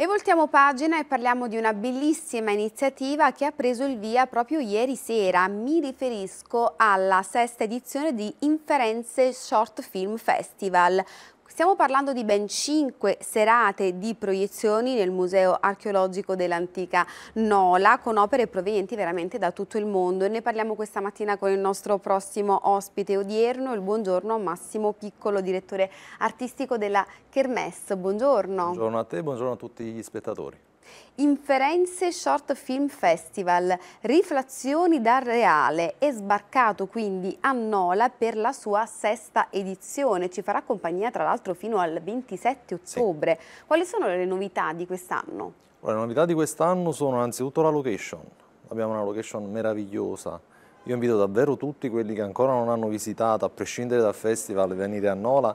E voltiamo pagina e parliamo di una bellissima iniziativa che ha preso il via proprio ieri sera. Mi riferisco alla sesta edizione di Inferenze Short Film Festival. Stiamo parlando di ben cinque serate di proiezioni nel Museo archeologico dell'antica Nola con opere provenienti veramente da tutto il mondo e ne parliamo questa mattina con il nostro prossimo ospite odierno, il buongiorno Massimo Piccolo, direttore artistico della Kermesse. Buongiorno. Buongiorno a te, buongiorno a tutti gli spettatori. Inferenze Short Film Festival, riflazioni dal reale, è sbarcato quindi a Nola per la sua sesta edizione, ci farà compagnia tra l'altro fino al 27 ottobre. Sì. Quali sono le novità di quest'anno? Le novità di quest'anno sono innanzitutto la location, abbiamo una location meravigliosa, io invito davvero tutti quelli che ancora non hanno visitato, a prescindere dal festival, venire a Nola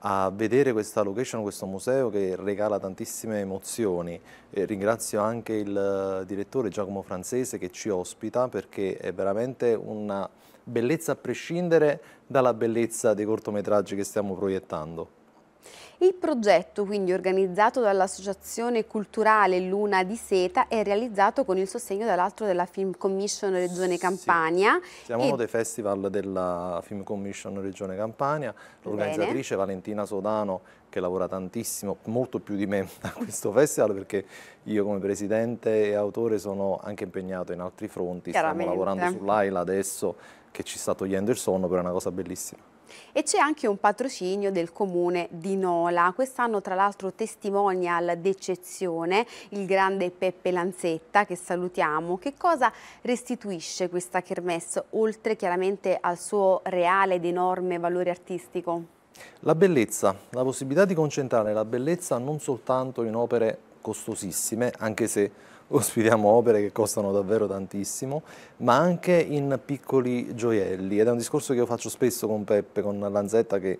a vedere questa location, questo museo che regala tantissime emozioni. E ringrazio anche il eh, direttore Giacomo Francese che ci ospita perché è veramente una bellezza a prescindere dalla bellezza dei cortometraggi che stiamo proiettando. Il progetto, quindi organizzato dall'Associazione Culturale Luna di Seta, è realizzato con il sostegno dall'altro della Film Commission Regione Campania. Sì. Siamo e... uno dei festival della Film Commission Regione Campania, l'organizzatrice Valentina Sodano che lavora tantissimo, molto più di me a questo festival perché io come presidente e autore sono anche impegnato in altri fronti, stiamo lavorando sull'AILA adesso che ci sta togliendo il sonno, però è una cosa bellissima. E c'è anche un patrocinio del comune di Nola. Quest'anno tra l'altro testimonial d'eccezione il grande Peppe Lanzetta che salutiamo. Che cosa restituisce questa kermesse oltre chiaramente al suo reale ed enorme valore artistico? La bellezza, la possibilità di concentrare la bellezza non soltanto in opere costosissime, anche se ospitiamo opere che costano davvero tantissimo, ma anche in piccoli gioielli. Ed è un discorso che io faccio spesso con Peppe, con Lanzetta, che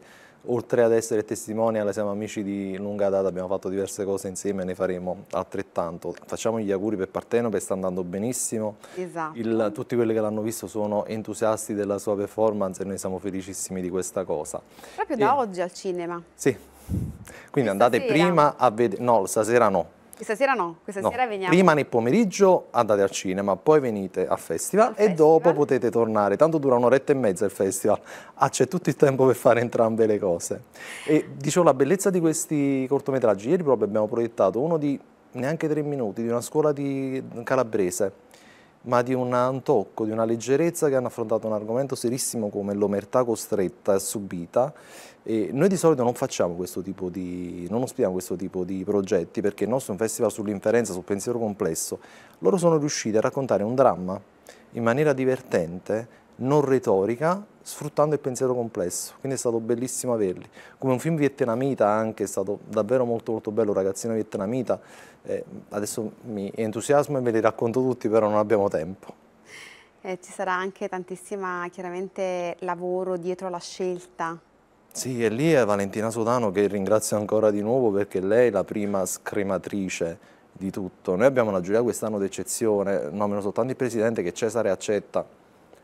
oltre ad essere testimonial siamo amici di lunga data, abbiamo fatto diverse cose insieme e ne faremo altrettanto. Facciamo gli auguri per Partenope, sta andando benissimo. Esatto. Il, tutti quelli che l'hanno visto sono entusiasti della sua performance e noi siamo felicissimi di questa cosa. Proprio e... da oggi al cinema? Sì. Quindi andate sera. prima a vedere, no, stasera no, questa sera no, questa no. sera veniamo. Prima nel pomeriggio andate al cinema, poi venite al festival al e dopo potete tornare. Tanto dura un'oretta e mezza il festival. Ah, c'è tutto il tempo per fare entrambe le cose. E dicevo, la bellezza di questi cortometraggi, ieri proprio abbiamo proiettato uno di neanche tre minuti, di una scuola di calabrese ma di un antocco, di una leggerezza che hanno affrontato un argomento serissimo come l'omertà costretta e subita. E noi di solito non facciamo questo tipo di, non ospitiamo questo tipo di progetti perché il nostro è un festival sull'inferenza, sul pensiero complesso. Loro sono riusciti a raccontare un dramma in maniera divertente, non retorica sfruttando il pensiero complesso, quindi è stato bellissimo averli. Come un film vietnamita anche, è stato davvero molto molto bello, ragazzino vietnamita, eh, adesso mi entusiasmo e ve li racconto tutti, però non abbiamo tempo. Eh, ci sarà anche tantissimo chiaramente, lavoro dietro la scelta. Sì, e lì è Valentina Sodano che ringrazio ancora di nuovo perché lei è la prima scrematrice di tutto. Noi abbiamo una giuria quest'anno d'eccezione, nomino soltanto il presidente che Cesare accetta,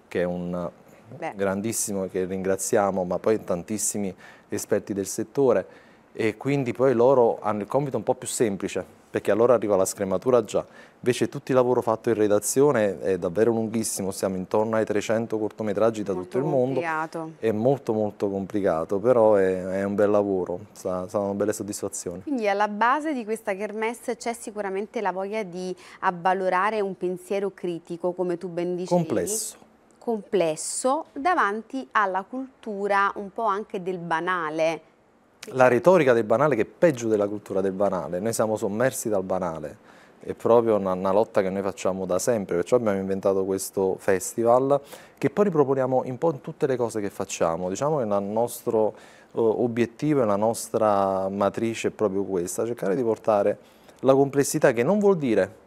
che è un Beh. grandissimo che ringraziamo, ma poi tantissimi esperti del settore e quindi poi loro hanno il compito un po' più semplice perché allora arriva la scrematura già. Invece tutto il lavoro fatto in redazione è davvero lunghissimo, siamo intorno ai 300 cortometraggi da molto tutto il mondo. Complicato. È molto molto complicato, però è, è un bel lavoro, saranno belle soddisfazioni. Quindi alla base di questa kermesse c'è sicuramente la voglia di avvalorare un pensiero critico, come tu ben dicevi. Complesso, complesso davanti alla cultura un po' anche del banale. La retorica del banale che è peggio della cultura del banale, noi siamo sommersi dal banale, è proprio una, una lotta che noi facciamo da sempre, perciò abbiamo inventato questo festival che poi riproponiamo un po' in tutte le cose che facciamo, diciamo che il nostro uh, obiettivo e la nostra matrice è proprio questa, cercare di portare la complessità che non vuol dire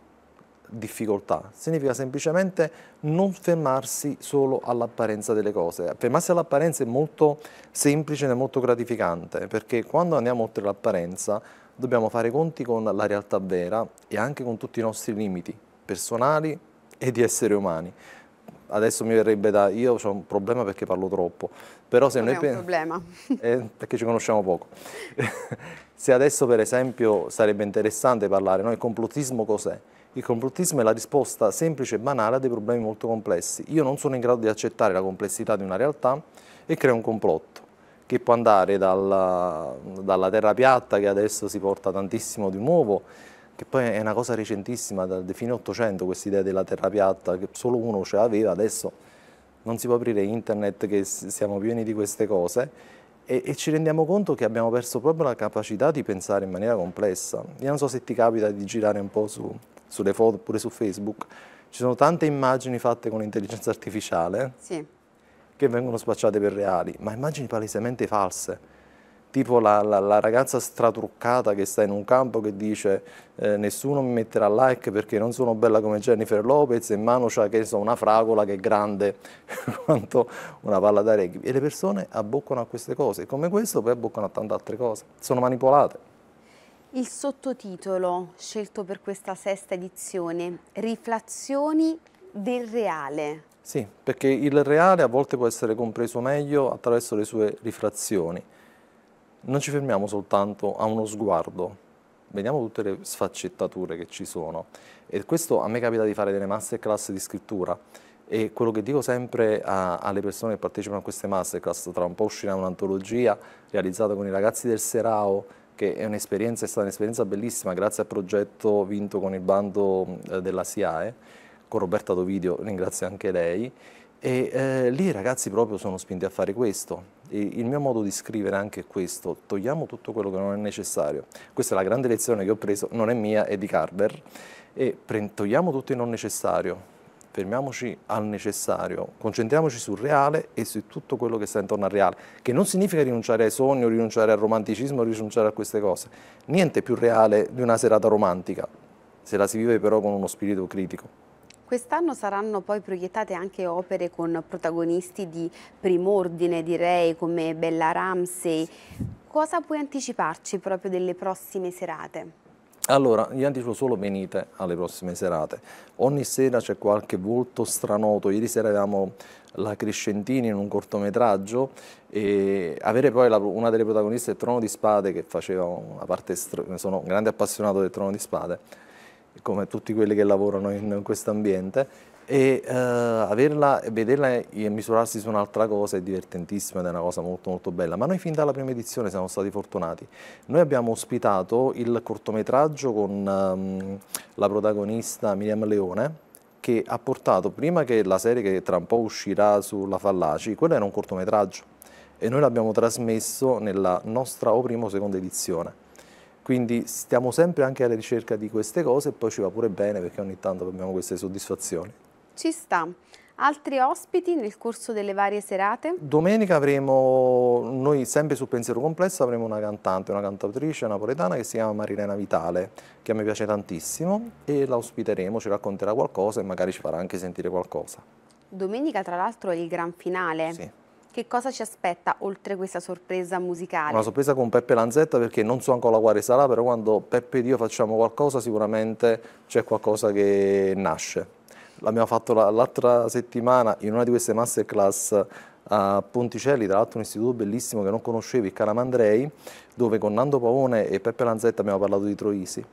difficoltà, significa semplicemente non fermarsi solo all'apparenza delle cose. Fermarsi all'apparenza è molto semplice e molto gratificante, perché quando andiamo oltre l'apparenza dobbiamo fare conti con la realtà vera e anche con tutti i nostri limiti personali e di esseri umani. Adesso mi verrebbe da... io ho un problema perché parlo troppo, però se non noi è un problema. Eh, perché ci conosciamo poco. se adesso per esempio sarebbe interessante parlare, no? il complottismo cos'è? Il complottismo è la risposta semplice e banale a dei problemi molto complessi. Io non sono in grado di accettare la complessità di una realtà e creo un complotto che può andare dalla, dalla terra piatta che adesso si porta tantissimo di nuovo, che poi è una cosa recentissima, da fine 800 questa idea della terra piatta che solo uno ce l'aveva, adesso non si può aprire internet, che siamo pieni di queste cose e, e, ci rendiamo conto che abbiamo perso proprio la capacità di pensare in maniera complessa. Io non so se ti capita di girare un po' su, sulle foto oppure su Facebook, ci sono tante immagini fatte con intelligenza artificiale sì. che vengono spacciate per reali, ma immagini palesemente false tipo la, la, la, ragazza stratruccata che sta in un campo che dice eh, nessuno mi metterà like perché non sono bella come Jennifer Lopez e in mano c'ha che so, una fragola che è grande quanto una palla da rugby e le persone abboccano a queste cose come questo poi abboccano a tante altre cose sono manipolate il sottotitolo scelto per questa sesta edizione riflazioni del reale sì perché il reale a volte può essere compreso meglio attraverso le sue rifrazioni non ci fermiamo soltanto a uno sguardo, vediamo tutte le sfaccettature che ci sono. E questo a me capita di fare delle masterclass di scrittura e quello che dico sempre a, alle persone che partecipano a queste masterclass, tra un po' uscirà un'antologia realizzata con i ragazzi del Serao, che è, è stata un'esperienza bellissima grazie al progetto vinto con il bando eh, della SIAE, eh, con Roberta Dovidio, ringrazio anche lei, e eh, lì i ragazzi proprio sono spinti a fare questo. E il mio modo di scrivere anche è questo, togliamo tutto quello che non è necessario. Questa è la grande lezione che ho preso, non è mia, è di Carver. E togliamo tutto il non necessario, fermiamoci al necessario, concentriamoci sul reale e su tutto quello che sta intorno al reale, che non significa rinunciare ai sogni, rinunciare al romanticismo, rinunciare a queste cose. Niente più reale di una serata romantica, se la si vive però con uno spirito critico. Quest'anno saranno poi proiettate anche opere con protagonisti di prim'ordine, direi, come Bella Ramsey. Cosa puoi anticiparci proprio delle prossime serate? Allora, io anticipo solo venite alle prossime serate. Ogni sera c'è qualche volto stranoto. Ieri sera avevamo la Crescentini in un cortometraggio e avere poi la, una delle protagoniste del Trono di Spade che faceva una parte, sono un grande appassionato del Trono di Spade, come tutti quelli che lavorano in questo ambiente e eh, averla, vederla e misurarsi su un'altra cosa è divertentissima ed è una cosa molto molto bella, ma noi fin dalla prima edizione siamo stati fortunati. Noi abbiamo ospitato il cortometraggio con um, la protagonista Miriam Leone, che ha portato, prima che la serie che tra un po' uscirà sulla Fallaci, quello era un cortometraggio e noi l'abbiamo trasmesso nella nostra o prima o seconda edizione quindi stiamo sempre anche alla ricerca di queste cose e poi ci va pure bene perché ogni tanto abbiamo queste soddisfazioni. Ci sta. Altri ospiti nel corso delle varie serate? Domenica avremo, noi sempre su Pensiero Complesso, avremo una cantante, una cantautrice napoletana che si chiama Marilena Vitale, che a me piace tantissimo e la ospiteremo, ci racconterà qualcosa e magari ci farà anche sentire qualcosa. Domenica tra l'altro è il gran finale. Sì che cosa ci aspetta oltre questa sorpresa musicale? Una sorpresa con Peppe Lanzetta perché non so ancora quale sarà, però quando Peppe ed io facciamo qualcosa sicuramente c'è qualcosa che nasce. L'abbiamo fatto l'altra settimana in una di queste masterclass a Ponticelli, tra l'altro un istituto bellissimo che non conoscevi, il Caramandrei, dove con Nando Pavone e Peppe Lanzetta abbiamo parlato di Troisi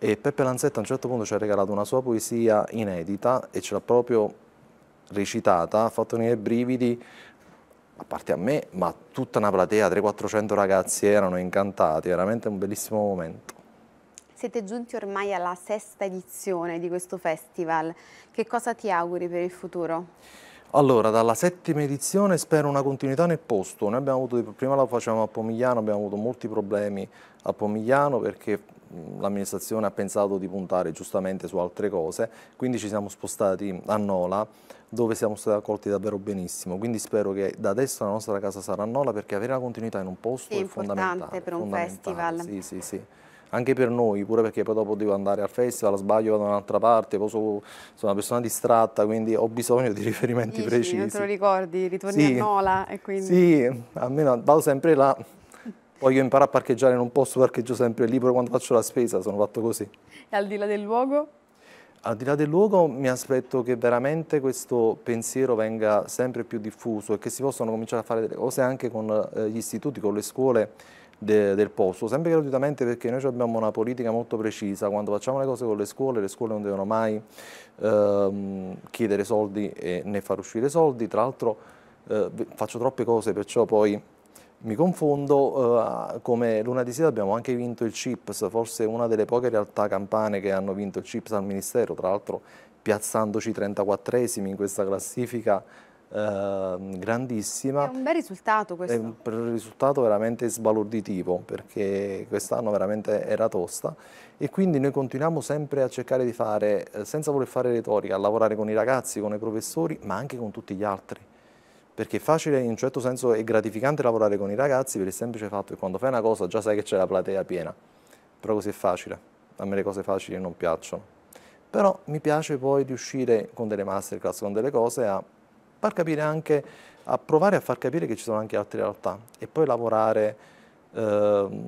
e Peppe Lanzetta a un certo punto ci ha regalato una sua poesia inedita e ce l'ha proprio recitata, ha fatto venire brividi a parte a me, ma tutta una platea, 300-400 ragazzi erano incantati, veramente un bellissimo momento. Siete giunti ormai alla sesta edizione di questo festival, che cosa ti auguri per il futuro? Allora, dalla settima edizione spero una continuità nel posto, noi abbiamo avuto, prima la facevamo a Pomigliano, abbiamo avuto molti problemi a Pomigliano perché l'amministrazione ha pensato di puntare giustamente su altre cose, quindi ci siamo spostati a Nola dove siamo stati accolti davvero benissimo. Quindi spero che da adesso la nostra casa sarà Nola perché avere la continuità in un posto sì, è fondamentale. per un fondamentale. festival. Sì, sì, sì. Anche per noi, pure perché poi dopo devo andare al festival, sbaglio vado da un'altra parte, poi sono una persona distratta, quindi ho bisogno di riferimenti Dici, precisi. Non te lo ricordi, ritorni sì. a Nola e quindi... Sì, almeno vado sempre là, poi io imparo a parcheggiare in un posto, parcheggio sempre lì, pure quando faccio la spesa sono fatto così. E al di là del luogo? Al di là del luogo mi aspetto che veramente questo pensiero venga sempre più diffuso e che si possano cominciare a fare delle cose anche con eh, gli istituti, con le scuole de, del posto, sempre gratuitamente perché noi abbiamo una politica molto precisa, quando facciamo le cose con le scuole, le scuole non devono mai ehm, chiedere soldi né far uscire soldi, tra l'altro eh, faccio troppe cose perciò poi mi confondo, eh, come Luna di Seta abbiamo anche vinto il CIPS, forse una delle poche realtà campane che hanno vinto il CIPS al Ministero, tra l'altro piazzandoci 34esimi in questa classifica eh, grandissima. È un bel risultato questo. È un risultato veramente sbalorditivo perché quest'anno veramente era tosta e quindi noi continuiamo sempre a cercare di fare, eh, senza voler fare retorica, a lavorare con i ragazzi, con i professori ma anche con tutti gli altri perché è facile, in un certo senso è gratificante lavorare con i ragazzi per il semplice fatto che quando fai una cosa già sai che c'è la platea piena, però così è facile, a me le cose facili non piacciono. Però mi piace poi riuscire con delle masterclass, con delle cose a far capire anche, a provare a far capire che ci sono anche altre realtà e poi lavorare eh,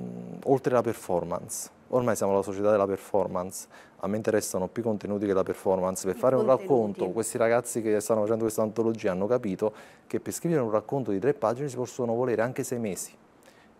oltre la performance ormai siamo la società della performance, a me interessano più contenuti che la performance. Per I fare contenuti. un racconto, questi ragazzi che stanno facendo questa antologia hanno capito che per scrivere un racconto di tre pagine si possono volere anche sei mesi.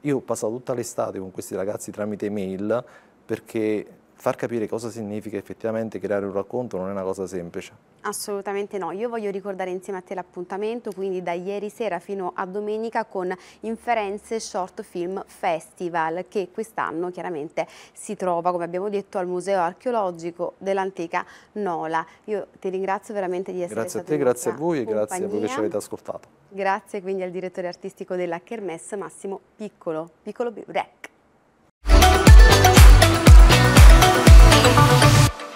Io ho passato tutta l'estate con questi ragazzi tramite mail perché far capire cosa significa effettivamente creare un racconto non è una cosa semplice. Assolutamente no, io voglio ricordare insieme a te l'appuntamento, quindi da ieri sera fino a domenica con Inferenze Short Film Festival che quest'anno chiaramente si trova, come abbiamo detto, al Museo Archeologico dell'antica Nola. Io ti ringrazio veramente di essere stato qui. Grazie a te, grazie a voi e grazie a voi che ci avete ascoltato. Grazie quindi al direttore artistico della Kermesse Massimo Piccolo, Piccolo Rec.